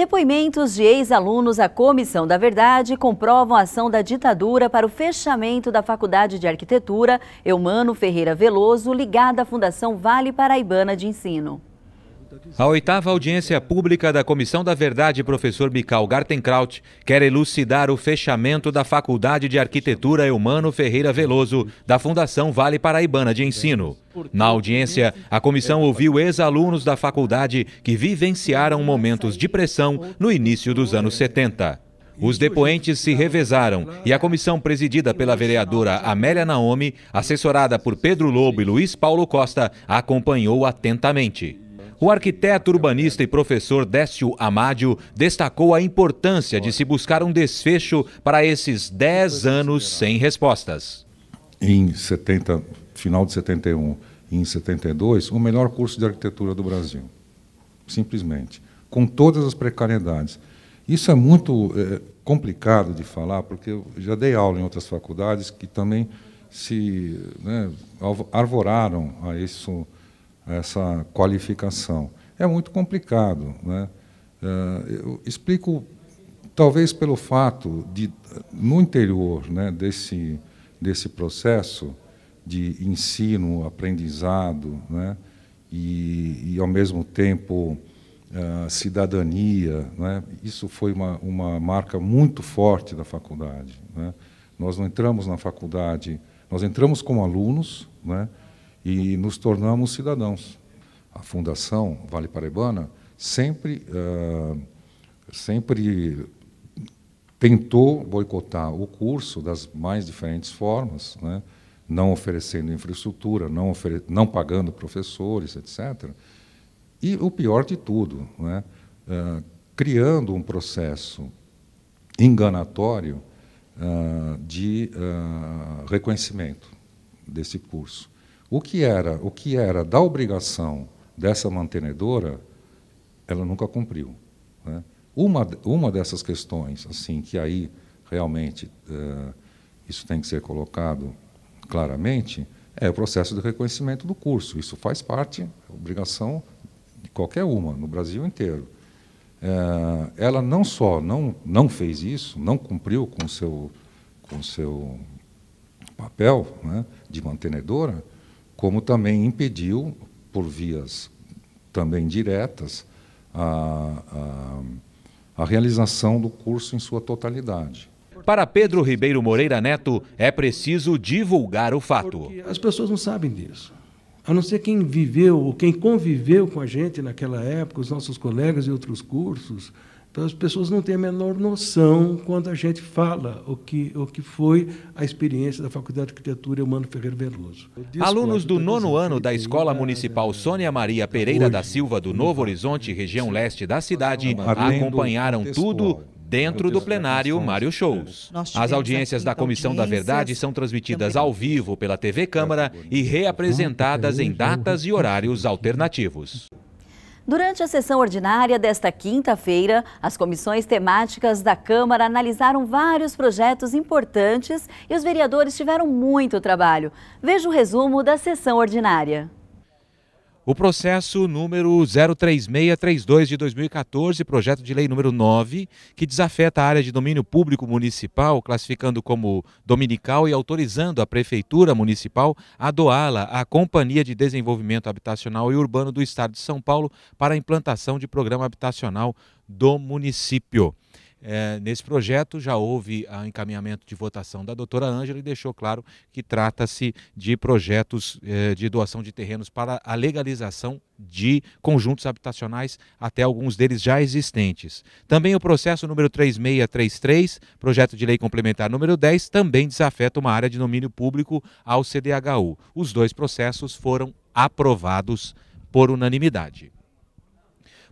Depoimentos de ex-alunos à Comissão da Verdade comprovam a ação da ditadura para o fechamento da Faculdade de Arquitetura Eumano Ferreira Veloso, ligada à Fundação Vale Paraibana de Ensino. A oitava audiência pública da Comissão da Verdade, professor Bical Gartenkraut, quer elucidar o fechamento da Faculdade de Arquitetura Eumano Ferreira Veloso, da Fundação Vale Paraibana de Ensino. Na audiência, a comissão ouviu ex-alunos da faculdade que vivenciaram momentos de pressão no início dos anos 70. Os depoentes se revezaram e a comissão presidida pela vereadora Amélia Naomi, assessorada por Pedro Lobo e Luiz Paulo Costa, acompanhou atentamente. O arquiteto, urbanista e professor Décio Amádio destacou a importância de se buscar um desfecho para esses 10 anos sem respostas. Em 70, final de 71 e em 72, o melhor curso de arquitetura do Brasil. Simplesmente. Com todas as precariedades. Isso é muito é, complicado de falar, porque eu já dei aula em outras faculdades que também se né, arvoraram a isso essa qualificação. É muito complicado. Né? É, eu explico, talvez pelo fato de, no interior né, desse, desse processo de ensino, aprendizado, né, e, e, ao mesmo tempo, é, cidadania, né, isso foi uma, uma marca muito forte da faculdade. Né? Nós não entramos na faculdade, nós entramos como alunos, né? e nos tornamos cidadãos. A Fundação Vale Paraibana sempre, uh, sempre tentou boicotar o curso das mais diferentes formas, né? não oferecendo infraestrutura, não, ofere não pagando professores, etc. E o pior de tudo, né? uh, criando um processo enganatório uh, de uh, reconhecimento desse curso. O que era, o que era da obrigação dessa mantenedora, ela nunca cumpriu. Né? Uma, uma dessas questões, assim, que aí realmente eh, isso tem que ser colocado claramente, é o processo de reconhecimento do curso. Isso faz parte, obrigação de qualquer uma, no Brasil inteiro. Eh, ela não só não, não fez isso, não cumpriu com o seu, com seu papel né, de mantenedora, como também impediu, por vias também diretas, a, a, a realização do curso em sua totalidade. Para Pedro Ribeiro Moreira Neto, é preciso divulgar o fato. Porque as pessoas não sabem disso. A não ser quem viveu ou quem conviveu com a gente naquela época, os nossos colegas e outros cursos, então as pessoas não têm a menor noção quando a gente fala o que, o que foi a experiência da Faculdade de Arquitetura Humano Ferreira Veloso. Alunos do nono ano da Escola Municipal né? Sônia Maria Pereira da Silva do né? Novo Horizonte, região leste da cidade, acompanharam tudo dentro do plenário Mário Shows. As audiências da Comissão da Verdade são transmitidas ao vivo pela TV Câmara tá, e reapresentadas em datas e horários alternativos. Durante a sessão ordinária desta quinta-feira, as comissões temáticas da Câmara analisaram vários projetos importantes e os vereadores tiveram muito trabalho. Veja o resumo da sessão ordinária. O processo número 03632 de 2014, projeto de lei número 9, que desafeta a área de domínio público municipal, classificando como dominical e autorizando a prefeitura municipal a doá-la à Companhia de Desenvolvimento Habitacional e Urbano do Estado de São Paulo para a implantação de programa habitacional do município. É, nesse projeto já houve o ah, encaminhamento de votação da doutora Ângela e deixou claro que trata-se de projetos é, de doação de terrenos para a legalização de conjuntos habitacionais, até alguns deles já existentes. Também o processo número 3633, projeto de lei complementar número 10, também desafeta uma área de domínio público ao CDHU. Os dois processos foram aprovados por unanimidade.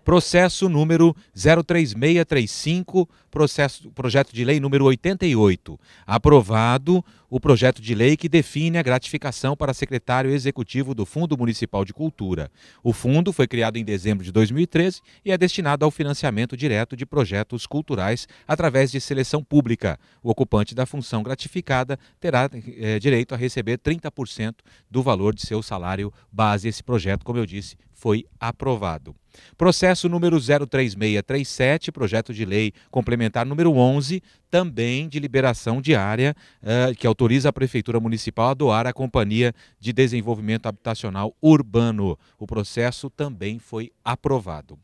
Processo número 03635, processo, projeto de lei número 88. Aprovado o projeto de lei que define a gratificação para secretário executivo do Fundo Municipal de Cultura. O fundo foi criado em dezembro de 2013 e é destinado ao financiamento direto de projetos culturais através de seleção pública. O ocupante da função gratificada terá é, direito a receber 30% do valor de seu salário base. Esse projeto, como eu disse, foi aprovado. Processo número 03637, projeto de lei complementar número 11, também de liberação diária, eh, que autoriza a Prefeitura Municipal a doar à Companhia de Desenvolvimento Habitacional Urbano. O processo também foi aprovado.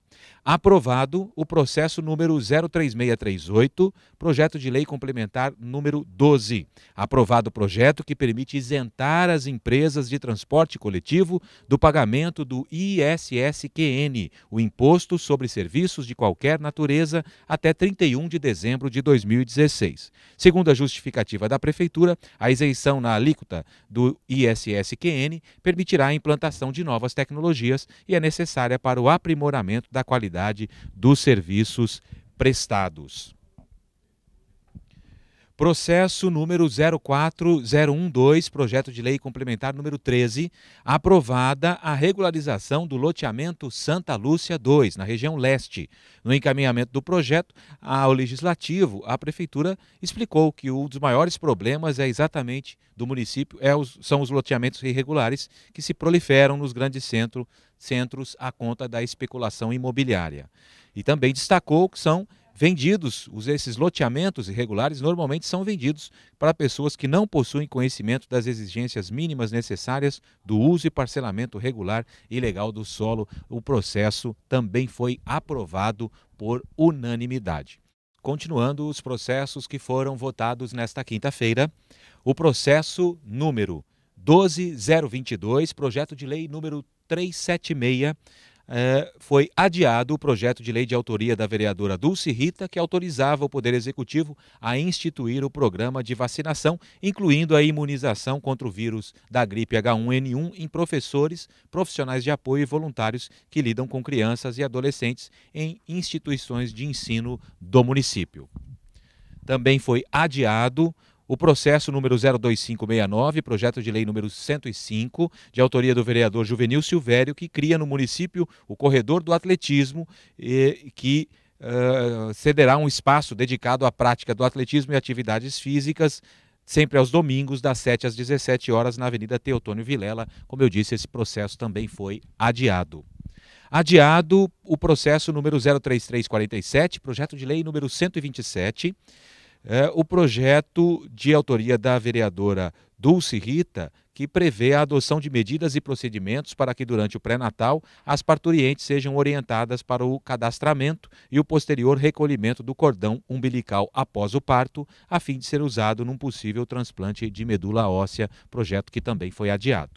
Aprovado o processo número 03638, projeto de lei complementar número 12. Aprovado o projeto que permite isentar as empresas de transporte coletivo do pagamento do ISSQN, o Imposto sobre Serviços de Qualquer Natureza, até 31 de dezembro de 2019. 2016. Segundo a justificativa da Prefeitura, a isenção na alíquota do ISSQN permitirá a implantação de novas tecnologias e é necessária para o aprimoramento da qualidade dos serviços prestados. Processo número 04012, projeto de lei complementar número 13, aprovada a regularização do loteamento Santa Lúcia 2, na região leste. No encaminhamento do projeto ao legislativo, a prefeitura explicou que um dos maiores problemas é exatamente do município é os, são os loteamentos irregulares que se proliferam nos grandes centro, centros à conta da especulação imobiliária. E também destacou que são vendidos, esses loteamentos irregulares normalmente são vendidos para pessoas que não possuem conhecimento das exigências mínimas necessárias do uso e parcelamento regular e legal do solo. O processo também foi aprovado por unanimidade. Continuando os processos que foram votados nesta quinta-feira, o processo número 12022, projeto de lei número 376, é, foi adiado o projeto de lei de autoria da vereadora Dulce Rita, que autorizava o Poder Executivo a instituir o programa de vacinação, incluindo a imunização contra o vírus da gripe H1N1 em professores, profissionais de apoio e voluntários que lidam com crianças e adolescentes em instituições de ensino do município. Também foi adiado o processo número 02569, projeto de lei número 105, de autoria do vereador Juvenil Silvério, que cria no município o corredor do atletismo e que uh, cederá um espaço dedicado à prática do atletismo e atividades físicas sempre aos domingos, das 7 às 17 horas, na Avenida Teotônio Vilela. Como eu disse, esse processo também foi adiado. Adiado o processo número 03347, projeto de lei número 127, é, o projeto de autoria da vereadora Dulce Rita, que prevê a adoção de medidas e procedimentos para que durante o pré-natal as parturientes sejam orientadas para o cadastramento e o posterior recolhimento do cordão umbilical após o parto, a fim de ser usado num possível transplante de medula óssea, projeto que também foi adiado.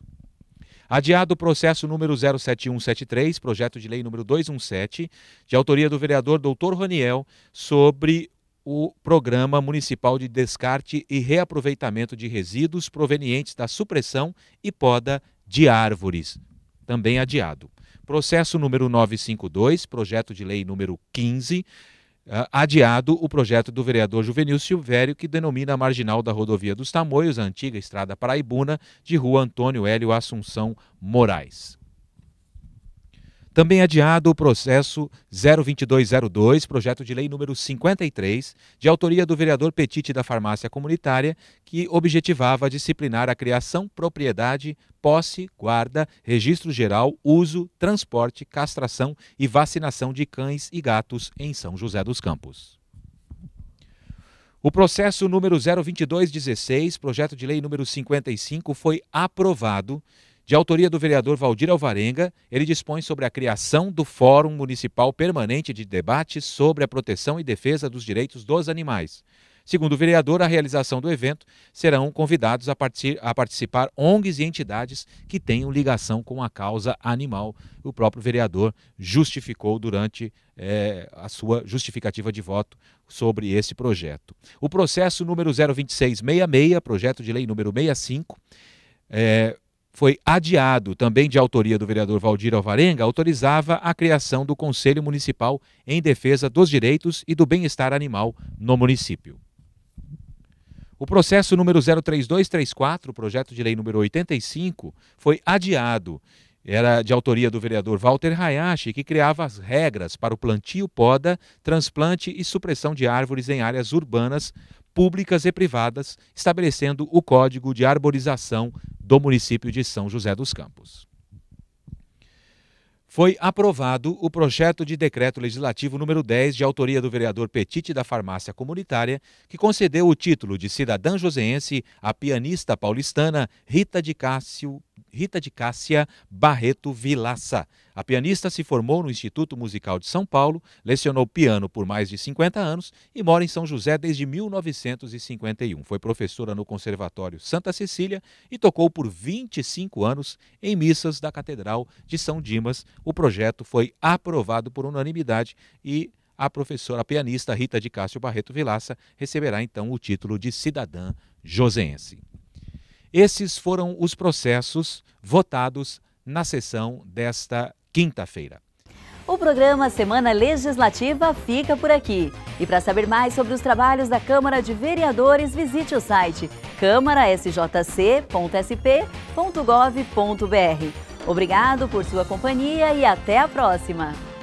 Adiado o processo número 07173, projeto de lei número 217, de autoria do vereador Dr. Roniel, sobre o Programa Municipal de Descarte e Reaproveitamento de Resíduos provenientes da supressão e poda de árvores, também adiado. Processo número 952, projeto de lei número 15, ah, adiado o projeto do vereador Juvenil Silvério, que denomina a marginal da rodovia dos Tamoios, a antiga estrada paraibuna, de rua Antônio Hélio Assunção Moraes. Também adiado o processo 02202, projeto de lei número 53, de autoria do vereador Petite da Farmácia Comunitária, que objetivava disciplinar a criação, propriedade, posse, guarda, registro geral, uso, transporte, castração e vacinação de cães e gatos em São José dos Campos. O processo número 02216, projeto de lei número 55, foi aprovado de autoria do vereador Valdir Alvarenga, ele dispõe sobre a criação do Fórum Municipal Permanente de Debate sobre a Proteção e Defesa dos Direitos dos Animais. Segundo o vereador, a realização do evento serão convidados a, a, participar ONGs e entidades que tenham ligação com a causa animal. O próprio vereador justificou durante é, a sua justificativa de voto sobre esse projeto. O processo número 02666, projeto de lei número 65, é, foi adiado, também de autoria do vereador Valdir Alvarenga, autorizava a criação do Conselho Municipal em defesa dos direitos e do bem-estar animal no município. O processo número 03234, projeto de lei número 85, foi adiado. Era de autoria do vereador Walter Hayashi, que criava as regras para o plantio, poda, transplante e supressão de árvores em áreas urbanas, públicas e privadas, estabelecendo o Código de Arborização do município de São José dos Campos. Foi aprovado o projeto de decreto legislativo número 10, de autoria do vereador Petite da Farmácia Comunitária, que concedeu o título de cidadã joseense à pianista paulistana Rita de, Cássio, Rita de Cássia Barreto Vilaça, a pianista se formou no Instituto Musical de São Paulo, lecionou piano por mais de 50 anos e mora em São José desde 1951. Foi professora no Conservatório Santa Cecília e tocou por 25 anos em missas da Catedral de São Dimas. O projeto foi aprovado por unanimidade e a professora a pianista Rita de Cássio Barreto Vilaça receberá então o título de cidadã joseense. Esses foram os processos votados na sessão desta quinta-feira. O programa Semana Legislativa fica por aqui. E para saber mais sobre os trabalhos da Câmara de Vereadores, visite o site câmarasjc.sp.gov.br. Obrigado por sua companhia e até a próxima!